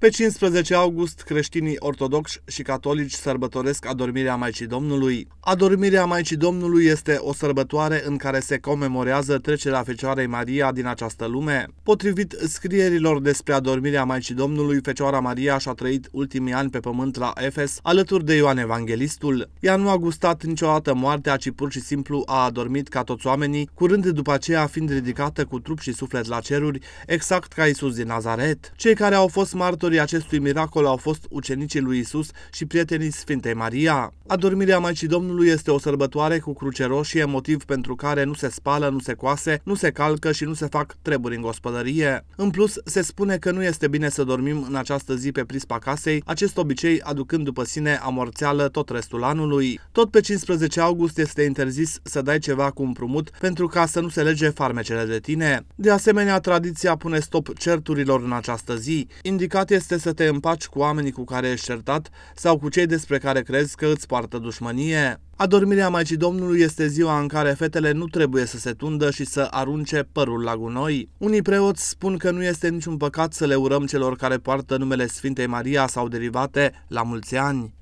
Pe 15 august, creștinii ortodoxi și catolici sărbătoresc adormirea Maicii Domnului. Adormirea Maicii Domnului este o sărbătoare în care se comemorează trecerea Fecioarei Maria din această lume. Potrivit scrierilor despre adormirea Maicii Domnului, Fecioara Maria și-a trăit ultimii ani pe pământ la Efes, alături de Ioan Evanghelistul. Ea nu a gustat niciodată moartea, ci pur și simplu a adormit ca toți oamenii, curând după aceea fiind ridicată cu trup și suflet la ceruri, exact ca Isus din Nazaret. Cei care au fost martori martorii acestui miracol au fost ucenicii lui Isus și prietenii Sfintei Maria. Adormirea Maicii Domnului este o sărbătoare cu cruce roșie, motiv pentru care nu se spală, nu se coase, nu se calcă și nu se fac treburi în gospodărie. În plus, se spune că nu este bine să dormim în această zi pe prispa casei, acest obicei aducând după sine amorțeală tot restul anului. Tot pe 15 august este interzis să dai ceva cu împrumut pentru ca să nu se lege farmecele de tine. De asemenea, tradiția pune stop certurilor în această zi. Indicat este să te împaci cu oamenii cu care ești certat sau cu cei despre care crezi că îți poartă dușmănie. Adormirea Maicii Domnului este ziua în care fetele nu trebuie să se tundă și să arunce părul la gunoi. Unii preoți spun că nu este niciun păcat să le urăm celor care poartă numele Sfintei Maria sau derivate la mulți ani.